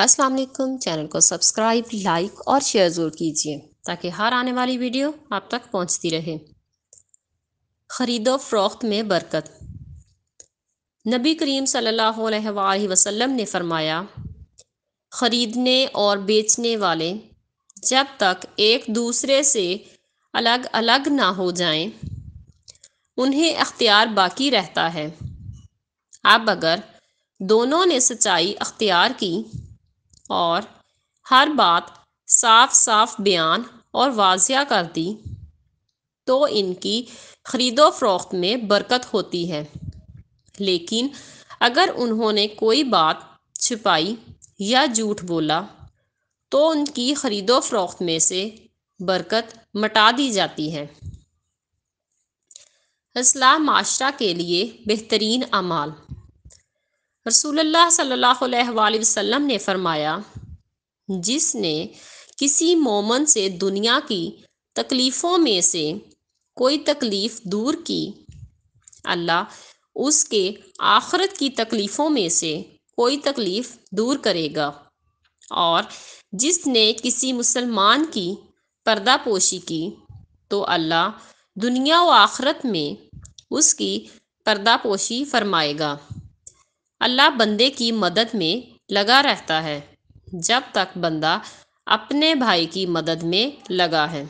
अस्सलाम वालेकुम चैनल को सब्सक्राइब लाइक और शेयर ज़रूर कीजिए ताकि हर आने वाली वीडियो आप तक पहुंचती रहे ख़रीदो फरोख्त में बरकत नबी करीम सल्लल्लाहु अलैहि वसल्लम ने फरमाया ख़रीदने और बेचने वाले जब तक एक दूसरे से अलग अलग ना हो जाएं, उन्हें अख्तियार बाकी रहता है अब अगर दोनों ने सच्चाई अख्तियार की और हर बात साफ साफ बयान और वाजिया कर दी तो इनकी ख़रीदो फरोख्त में बरकत होती है लेकिन अगर उन्होंने कोई बात छिपाई या झूठ बोला तो उनकी ख़रीदो फरोख्त में से बरकत मटा दी जाती है असलाह माशरा के लिए बेहतरीन अमाल रसूलुल्लाह सल्लल्लाहु अलैहि वसल्लम ने फरमाया जिसने किसी मोमन से दुनिया की तकलीफ़ों में से कोई तकलीफ़ दूर की अल्लाह उसके आखरत की तकलीफ़ों में से कोई तकलीफ़ दूर करेगा और जिसने किसी मुसलमान की पर्दापोशी की तो अल्लाह दुनिया व आखरत में उसकी पर्दापोशी फरमाएगा अल्लाह बंदे की मदद में लगा रहता है जब तक बंदा अपने भाई की मदद में लगा है